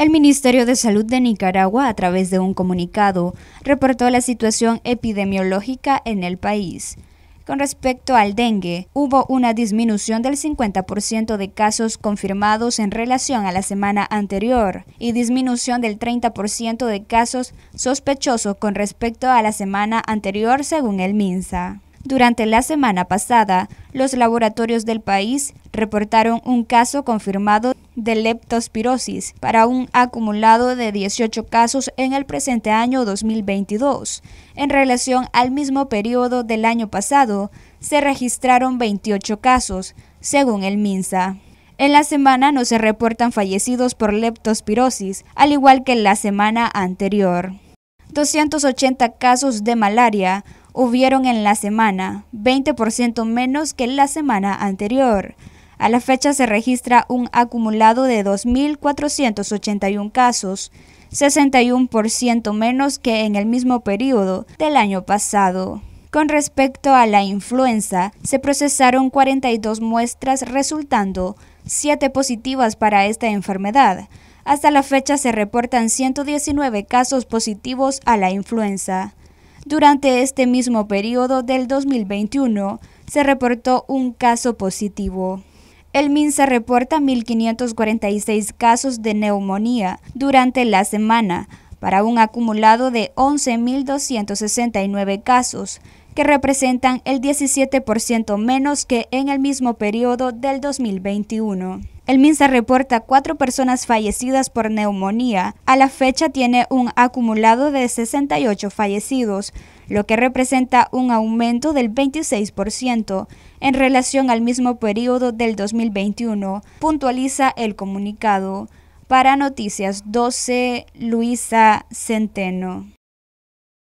El Ministerio de Salud de Nicaragua, a través de un comunicado, reportó la situación epidemiológica en el país. Con respecto al dengue, hubo una disminución del 50% de casos confirmados en relación a la semana anterior y disminución del 30% de casos sospechosos con respecto a la semana anterior según el MINSA. Durante la semana pasada, los laboratorios del país reportaron un caso confirmado de leptospirosis para un acumulado de 18 casos en el presente año 2022. En relación al mismo periodo del año pasado, se registraron 28 casos, según el MINSA. En la semana no se reportan fallecidos por leptospirosis, al igual que la semana anterior. 280 casos de malaria, hubieron en la semana, 20% menos que la semana anterior. A la fecha se registra un acumulado de 2.481 casos, 61% menos que en el mismo periodo del año pasado. Con respecto a la influenza, se procesaron 42 muestras resultando 7 positivas para esta enfermedad. Hasta la fecha se reportan 119 casos positivos a la influenza. Durante este mismo periodo del 2021 se reportó un caso positivo. El MINSA reporta 1.546 casos de neumonía durante la semana, para un acumulado de 11.269 casos, que representan el 17% menos que en el mismo periodo del 2021. El MINSA reporta cuatro personas fallecidas por neumonía. A la fecha tiene un acumulado de 68 fallecidos, lo que representa un aumento del 26% en relación al mismo periodo del 2021, puntualiza el comunicado. Para Noticias 12, Luisa Centeno.